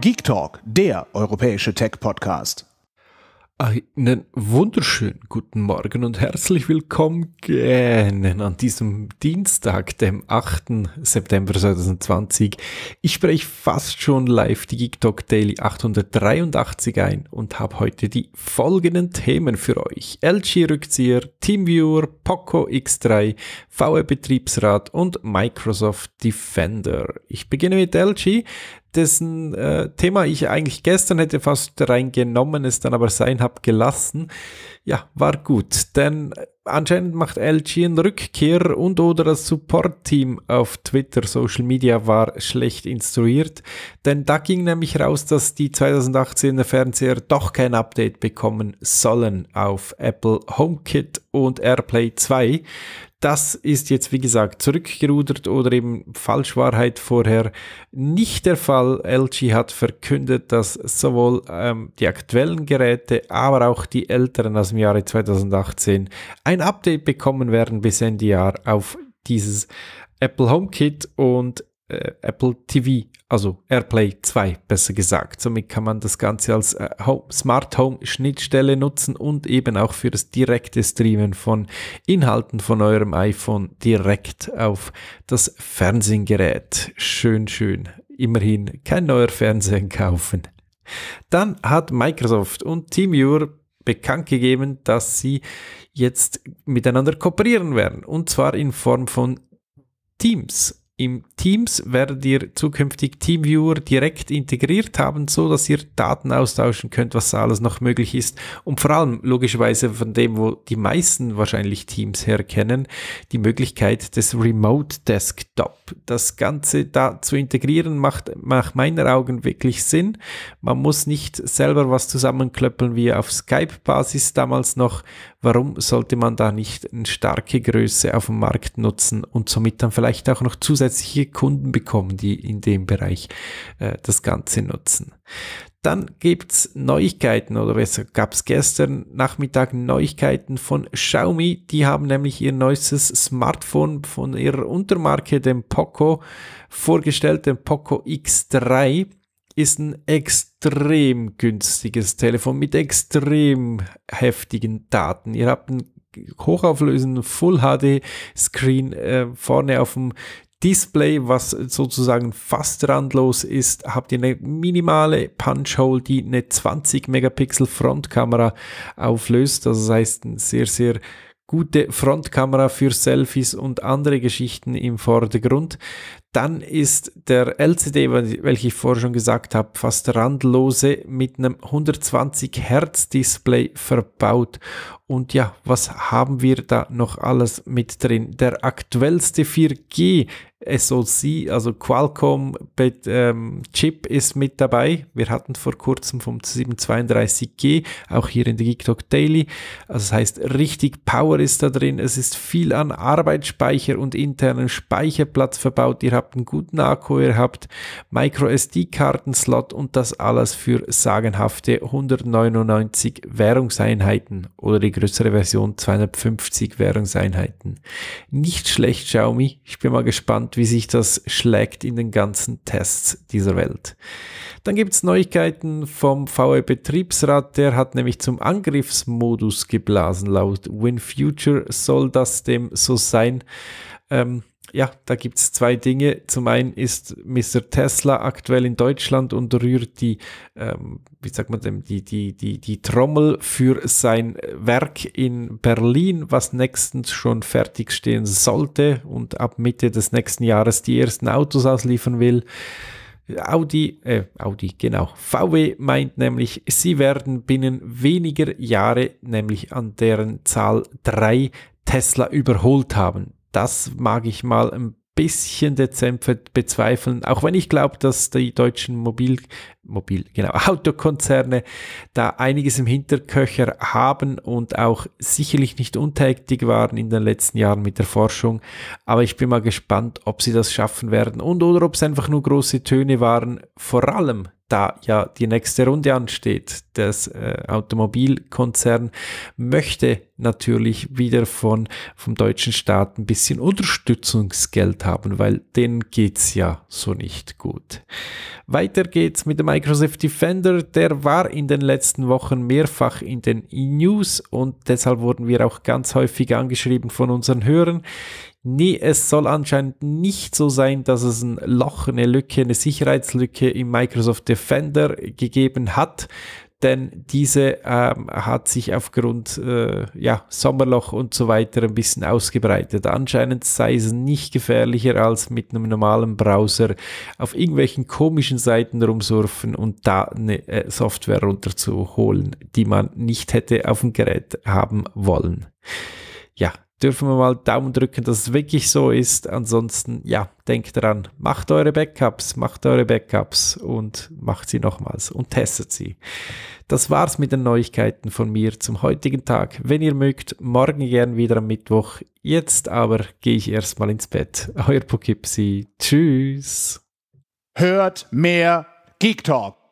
Geek Talk, der europäische Tech-Podcast. Einen wunderschönen guten Morgen und herzlich willkommen gerne an diesem Dienstag, dem 8. September 2020. Ich spreche fast schon live die Geek Talk Daily 883 ein und habe heute die folgenden Themen für euch. LG Rückzieher, Teamviewer, Poco X3, VR e Betriebsrat und Microsoft Defender. Ich beginne mit LG, dessen äh, Thema ich eigentlich gestern hätte fast reingenommen, es dann aber sein habe gelassen. Ja, war gut, denn anscheinend macht LG einen Rückkehr und oder das Support-Team auf Twitter, Social Media war schlecht instruiert, denn da ging nämlich raus, dass die 2018er Fernseher doch kein Update bekommen sollen auf Apple HomeKit und AirPlay 2 das ist jetzt, wie gesagt, zurückgerudert oder eben Falschwahrheit vorher nicht der Fall. LG hat verkündet, dass sowohl ähm, die aktuellen Geräte, aber auch die älteren aus dem Jahre 2018 ein Update bekommen werden bis Ende Jahr auf dieses Apple HomeKit und äh, Apple TV, also AirPlay 2 besser gesagt. Somit kann man das Ganze als äh, Home, Smart Home Schnittstelle nutzen und eben auch für das direkte Streamen von Inhalten von eurem iPhone direkt auf das Fernsehgerät. Schön, schön. Immerhin kein neuer Fernsehen kaufen. Dann hat Microsoft und TeamViewer bekannt gegeben, dass sie jetzt miteinander kooperieren werden. Und zwar in Form von Teams. Im Teams werdet ihr zukünftig Teamviewer direkt integriert haben, so dass ihr Daten austauschen könnt, was alles noch möglich ist. Und vor allem logischerweise von dem, wo die meisten wahrscheinlich Teams herkennen, die Möglichkeit des Remote Desktop. Das Ganze da zu integrieren macht nach meinen Augen wirklich Sinn. Man muss nicht selber was zusammenklöppeln wie auf Skype-Basis damals noch. Warum sollte man da nicht eine starke Größe auf dem Markt nutzen und somit dann vielleicht auch noch zusätzlich zusätzliche Kunden bekommen, die in dem Bereich äh, das Ganze nutzen. Dann gibt es Neuigkeiten oder besser gab es gestern Nachmittag Neuigkeiten von Xiaomi. Die haben nämlich ihr neuestes Smartphone von ihrer Untermarke, dem Poco, vorgestellt, den Poco X3 ist ein extrem günstiges Telefon mit extrem heftigen Daten. Ihr habt einen hochauflösenden Full HD Screen äh, vorne auf dem Display, was sozusagen fast randlos ist, habt ihr eine minimale Punch-Hole, die eine 20 Megapixel Frontkamera auflöst. Das heißt, eine sehr, sehr gute Frontkamera für Selfies und andere Geschichten im Vordergrund. Dann ist der LCD, welchen ich vorher schon gesagt habe, fast randlose mit einem 120 Hertz Display verbaut. Und ja, was haben wir da noch alles mit drin? Der aktuellste 4G SoC, also Qualcomm ähm, Chip ist mit dabei. Wir hatten vor kurzem vom 732G, auch hier in der GeekTalk Daily. Also das heißt, richtig Power ist da drin. Es ist viel an Arbeitsspeicher und internen Speicherplatz verbaut. Ihr habt habt einen guten Akku, ihr habt Micro SD-Karten-Slot und das alles für sagenhafte 199 Währungseinheiten oder die größere Version 250 Währungseinheiten. Nicht schlecht, Xiaomi. Ich bin mal gespannt, wie sich das schlägt in den ganzen Tests dieser Welt. Dann gibt es Neuigkeiten vom VW e Betriebsrat. Der hat nämlich zum Angriffsmodus geblasen. Laut WinFuture soll das dem so sein. Ähm, ja, da gibt es zwei Dinge. Zum einen ist Mr. Tesla aktuell in Deutschland und rührt die, ähm, wie sagt man denn, die, die, die, die Trommel für sein Werk in Berlin, was nächstens schon fertig stehen sollte und ab Mitte des nächsten Jahres die ersten Autos ausliefern will. Audi, äh, Audi, genau. VW meint nämlich, sie werden binnen weniger Jahre, nämlich an deren Zahl 3, Tesla überholt haben das mag ich mal ein bisschen dezent bezweifeln, auch wenn ich glaube, dass die deutschen Mobil, Mobil, genau, Autokonzerne da einiges im Hinterköcher haben und auch sicherlich nicht untätig waren in den letzten Jahren mit der Forschung. Aber ich bin mal gespannt, ob sie das schaffen werden und oder ob es einfach nur große Töne waren, vor allem da ja die nächste Runde ansteht. Das äh, Automobilkonzern möchte natürlich wieder von, vom deutschen Staat ein bisschen Unterstützungsgeld haben, weil denen geht es ja so nicht gut. Weiter geht's mit dem Microsoft Defender. Der war in den letzten Wochen mehrfach in den e News und deshalb wurden wir auch ganz häufig angeschrieben von unseren Hörern. Nee, es soll anscheinend nicht so sein, dass es ein Loch, eine Lücke, eine Sicherheitslücke im Microsoft Defender gegeben hat, denn diese ähm, hat sich aufgrund äh, ja, Sommerloch und so weiter ein bisschen ausgebreitet. Anscheinend sei es nicht gefährlicher als mit einem normalen Browser auf irgendwelchen komischen Seiten rumsurfen und da eine äh, Software runterzuholen, die man nicht hätte auf dem Gerät haben wollen. Ja, dürfen wir mal Daumen drücken, dass es wirklich so ist. Ansonsten, ja, denkt dran, macht eure Backups, macht eure Backups und macht sie nochmals und testet sie. Das war's mit den Neuigkeiten von mir zum heutigen Tag. Wenn ihr mögt, morgen gern wieder am Mittwoch. Jetzt aber gehe ich erstmal ins Bett. Euer Poughkeepsie. Tschüss. Hört mehr Geek Talk.